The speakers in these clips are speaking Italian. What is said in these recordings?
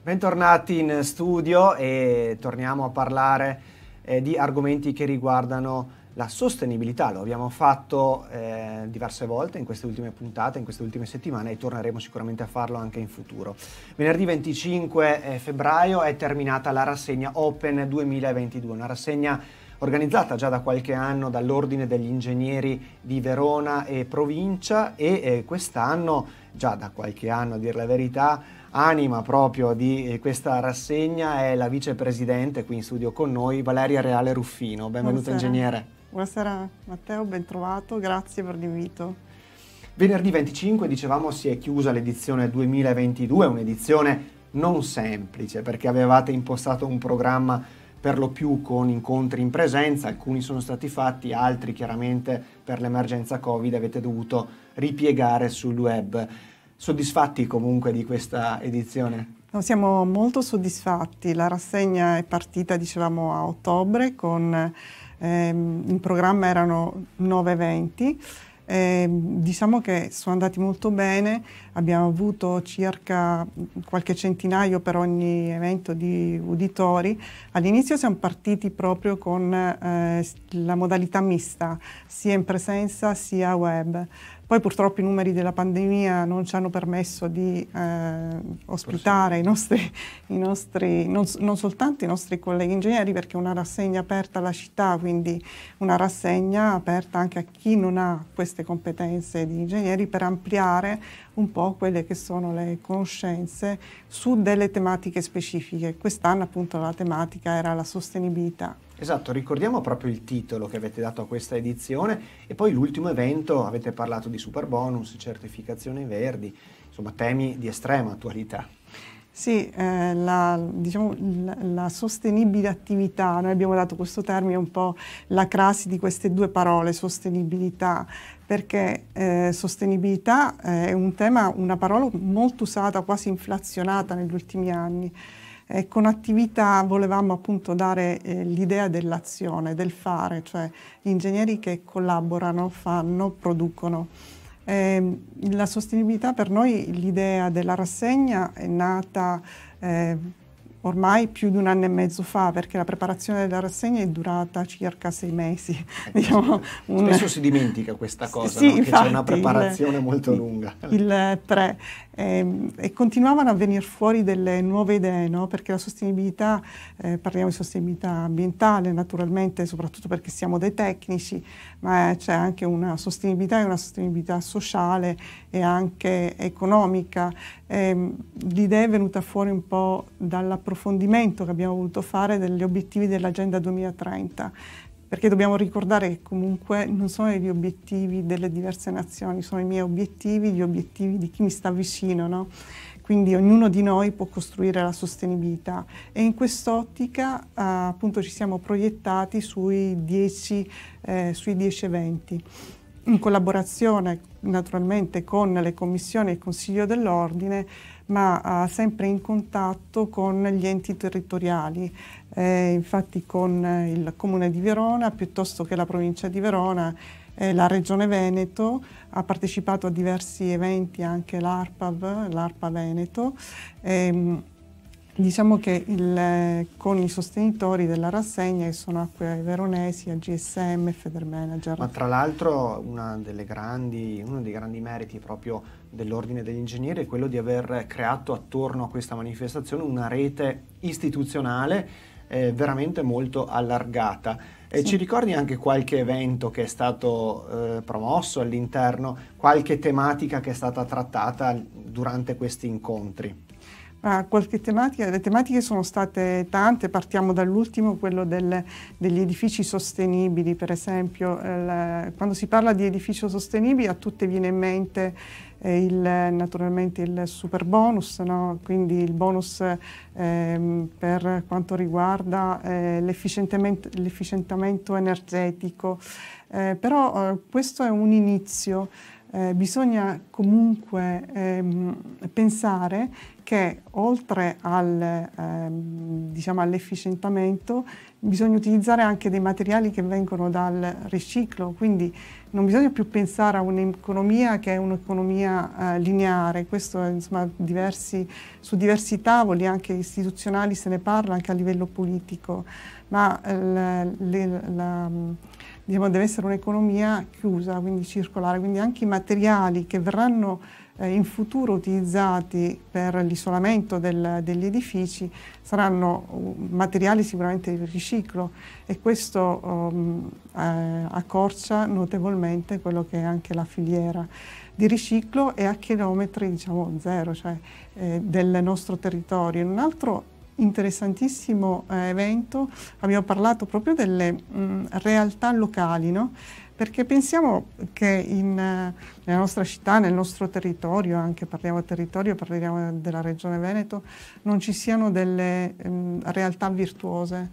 Bentornati in studio e torniamo a parlare eh, di argomenti che riguardano la sostenibilità. Lo abbiamo fatto eh, diverse volte in queste ultime puntate, in queste ultime settimane e torneremo sicuramente a farlo anche in futuro. Venerdì 25 eh, febbraio è terminata la rassegna Open 2022, una rassegna organizzata già da qualche anno dall'Ordine degli Ingegneri di Verona e provincia e eh, quest'anno, già da qualche anno a dire la verità, anima proprio di eh, questa rassegna è la vicepresidente qui in studio con noi, Valeria Reale Ruffino. Benvenuta ingegnere. Buonasera Matteo, ben trovato, grazie per l'invito. Venerdì 25, dicevamo, si è chiusa l'edizione 2022, un'edizione non semplice perché avevate impostato un programma per lo più con incontri in presenza, alcuni sono stati fatti, altri chiaramente per l'emergenza Covid avete dovuto ripiegare sul web. Soddisfatti comunque di questa edizione? No, siamo molto soddisfatti, la rassegna è partita dicevamo a ottobre con ehm, in programma erano 9 eventi. Eh, diciamo che sono andati molto bene, abbiamo avuto circa qualche centinaio per ogni evento di uditori. All'inizio siamo partiti proprio con eh, la modalità mista, sia in presenza sia web. Poi purtroppo i numeri della pandemia non ci hanno permesso di eh, ospitare i nostri, i nostri non, non, soltanto i nostri colleghi ingegneri, perché è una rassegna aperta alla città, quindi una rassegna aperta anche a chi non ha queste competenze di ingegneri per ampliare un po' quelle che sono le conoscenze su delle tematiche specifiche. Quest'anno appunto la tematica era la sostenibilità Esatto, ricordiamo proprio il titolo che avete dato a questa edizione e poi l'ultimo evento, avete parlato di super bonus, certificazioni verdi, insomma temi di estrema attualità. Sì, eh, la, diciamo, la, la, sostenibile attività, noi abbiamo dato questo termine un po' la crasi di queste due parole, sostenibilità, perché eh, sostenibilità eh, è un tema, una parola molto usata, quasi inflazionata negli ultimi anni. Eh, con attività volevamo appunto dare eh, l'idea dell'azione, del fare, cioè gli ingegneri che collaborano, fanno, producono. Eh, la sostenibilità per noi, l'idea della rassegna è nata ehm, ormai più di un anno e mezzo fa, perché la preparazione della rassegna è durata circa sei mesi. Eh, diciamo, un... Spesso si dimentica questa cosa, sì, no? infatti, c'è una preparazione il, molto lunga. Il 3. Eh, e continuavano a venire fuori delle nuove idee, no? perché la sostenibilità, eh, parliamo di sostenibilità ambientale naturalmente, soprattutto perché siamo dei tecnici, ma c'è anche una sostenibilità e una sostenibilità sociale e anche economica. Ehm, l'idea è venuta fuori un po' dall'approfondimento approfondimento che abbiamo voluto fare degli obiettivi dell'Agenda 2030, perché dobbiamo ricordare che comunque non sono gli obiettivi delle diverse nazioni, sono i miei obiettivi, gli obiettivi di chi mi sta vicino, no? quindi ognuno di noi può costruire la sostenibilità e in quest'ottica eh, appunto ci siamo proiettati sui 10, eh, sui 10 eventi in collaborazione naturalmente con le commissioni e il Consiglio dell'Ordine ma uh, sempre in contatto con gli enti territoriali, eh, infatti con eh, il Comune di Verona piuttosto che la provincia di Verona. Eh, la Regione Veneto ha partecipato a diversi eventi, anche l'ARPAV, l'ARPA Veneto. Ehm, Diciamo che il, eh, con i sostenitori della rassegna, che sono Acque Veronesi, AGSM, Manager. Ma tra l'altro uno dei grandi meriti proprio dell'Ordine degli Ingegneri è quello di aver creato attorno a questa manifestazione una rete istituzionale eh, veramente molto allargata. E sì. ci ricordi anche qualche evento che è stato eh, promosso all'interno, qualche tematica che è stata trattata durante questi incontri? Uh, qualche tematica, le tematiche sono state tante, partiamo dall'ultimo, quello del, degli edifici sostenibili, per esempio, il, eh, quando si parla di edificio sostenibile a tutte viene in mente eh, il, naturalmente il super bonus, no? quindi il bonus ehm, per quanto riguarda eh, l'efficientamento energetico, eh, però eh, questo è un inizio eh, bisogna comunque ehm, pensare che oltre al, ehm, diciamo all'efficientamento bisogna utilizzare anche dei materiali che vengono dal riciclo, quindi non bisogna più pensare a un'economia che è un'economia eh, lineare, questo insomma, diversi, su diversi tavoli anche istituzionali se ne parla anche a livello politico, ma eh, le, la, diciamo, deve essere un'economia chiusa, quindi circolare, quindi anche i materiali che verranno eh, in futuro utilizzati per l'isolamento del, degli edifici saranno uh, materiali sicuramente di riciclo e questo um, eh, accorcia notevolmente quello che è anche la filiera di riciclo e a chilometri diciamo, zero cioè, eh, del nostro territorio. Un altro interessantissimo eh, evento, abbiamo parlato proprio delle mh, mm, realtà locali, no? perché pensiamo che in, eh, nella nostra città, nel nostro territorio, anche parliamo del territorio, parliamo della regione Veneto, non ci siano delle mh, mm, realtà virtuose.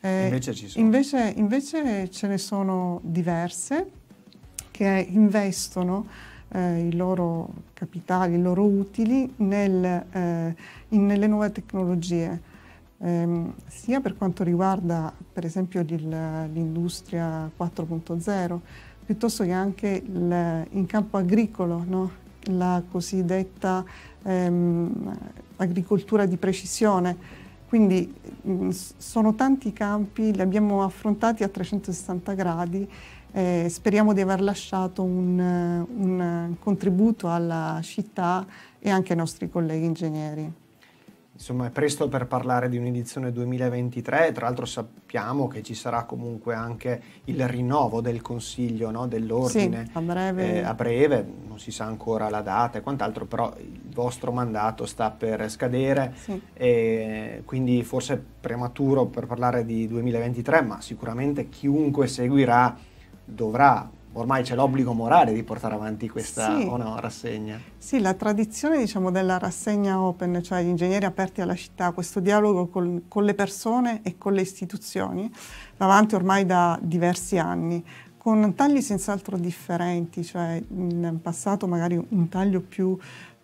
Eh, invece, ci sono. Invece, invece ce ne sono diverse che investono eh, i loro capitali, i loro utili nel, eh, in, nelle nuove tecnologie, ehm, sia per quanto riguarda per esempio l'industria 4.0, piuttosto che anche il, in campo agricolo, no? la cosiddetta ehm, agricoltura di precisione. Quindi mm, sono tanti campi, li abbiamo affrontati a 360 gradi eh, speriamo di aver lasciato un, eh, un, contributo alla città e anche ai nostri colleghi ingegneri. Insomma, è presto per parlare di un'edizione 2023, tra l'altro sappiamo che ci sarà comunque anche il rinnovo del Consiglio no? dell'Ordine. Sì, a breve. Eh, a breve, non si sa ancora la data e quant'altro, però il vostro mandato sta per scadere, sì. e quindi forse è prematuro per parlare di 2023, ma sicuramente chiunque seguirà dovrà ormai c'è l'obbligo morale di portare avanti questa sì. no, rassegna. Sì, la tradizione diciamo, della rassegna open, cioè gli ingegneri aperti alla città, questo dialogo col, con le persone e con le istituzioni, va avanti ormai da diversi anni, con tagli senz'altro differenti, cioè in passato magari un taglio più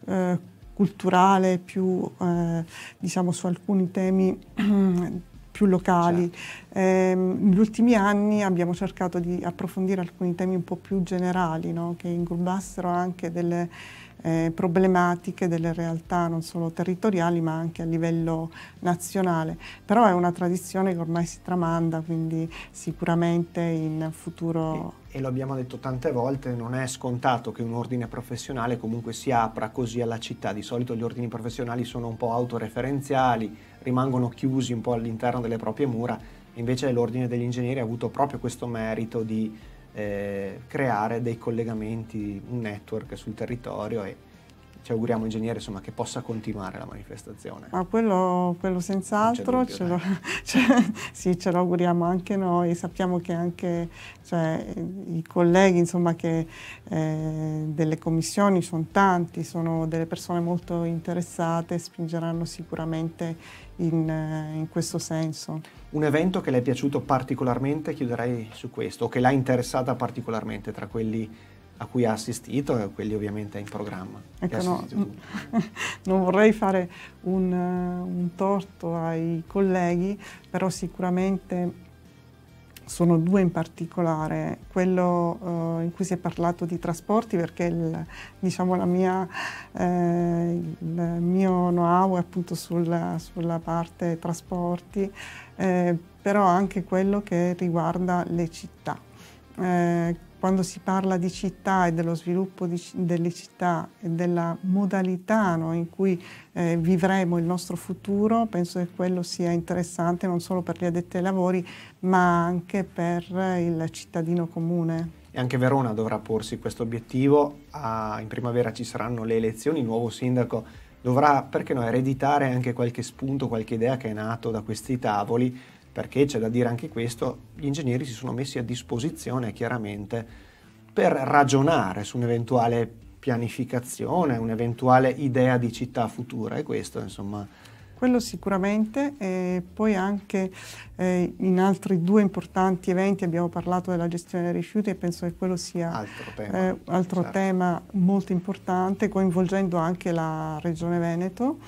eh, culturale, più eh, diciamo su alcuni temi più locali. Certo. Eh, negli ultimi anni abbiamo cercato di approfondire alcuni temi un po' più generali, no? che inglobassero anche delle eh, problematiche delle realtà non solo territoriali ma anche a livello nazionale. Però è una tradizione che ormai si tramanda, quindi sicuramente in futuro... E, e lo abbiamo detto tante volte, non è scontato che un ordine professionale comunque si apra così alla città. Di solito gli ordini professionali sono un po' autoreferenziali, rimangono chiusi un po' all'interno delle proprie mura, invece l'ordine degli ingegneri ha avuto proprio questo merito di eh, creare dei collegamenti, un network sul territorio e ci auguriamo ingegnere insomma, che possa continuare la manifestazione. Ma quello, quello senz'altro, ce, lo, cioè, sì, ce lo auguriamo anche noi, sappiamo che anche cioè, i colleghi insomma, che, eh, delle commissioni sono tanti, sono delle persone molto interessate, spingeranno sicuramente in, eh, in, questo senso. Un evento che le è piaciuto particolarmente, chiuderei su questo, o che l'ha interessata particolarmente tra quelli a cui ha assistito e a quelli ovviamente in programma. Ecco, no, non vorrei fare un, eh, un torto ai colleghi, però sicuramente sono due in particolare, quello uh, in cui si è parlato di trasporti perché il, diciamo, mia, eh, il mio know-how è appunto sul, sulla parte trasporti, eh, però anche quello che riguarda le città. Eh, quando si parla di città e dello sviluppo di, delle città e della modalità no, in cui eh, vivremo il nostro futuro, penso che quello sia interessante non solo per gli addetti ai lavori, ma anche per il cittadino comune. E anche Verona dovrà porsi questo obiettivo. Ah, in primavera ci saranno le elezioni, il nuovo sindaco dovrà, perché no, ereditare anche qualche spunto, qualche idea che è nato da questi tavoli perché c'è da dire anche questo, gli ingegneri si sono messi a disposizione chiaramente per ragionare su un'eventuale pianificazione, un'eventuale idea di città futura e questo insomma quello sicuramente, e poi anche eh, in altri due importanti eventi abbiamo parlato della gestione dei rifiuti e penso che quello sia altro tema, eh, altro certo. tema molto importante, coinvolgendo anche la Regione Veneto.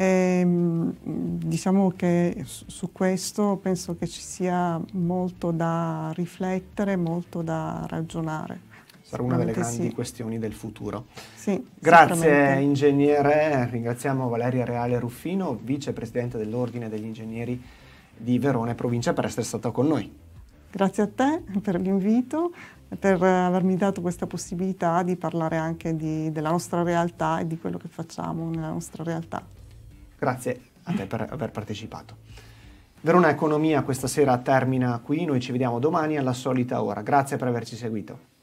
E, ehm, diciamo che su questo penso che ci sia molto da riflettere, molto da ragionare. Sarà una delle grandi sì. questioni del futuro. Sì, Grazie ingegnere, ringraziamo Valeria Reale Ruffino, vicepresidente dell'Ordine degli Ingegneri di Verona e Provincia per essere stata con noi. Grazie a te per l'invito, e per avermi dato questa possibilità di parlare anche di, della nostra realtà e di quello che facciamo nella nostra realtà. Grazie a te per aver partecipato. Verona Economia questa sera termina qui, noi ci vediamo domani alla solita ora. Grazie per averci seguito.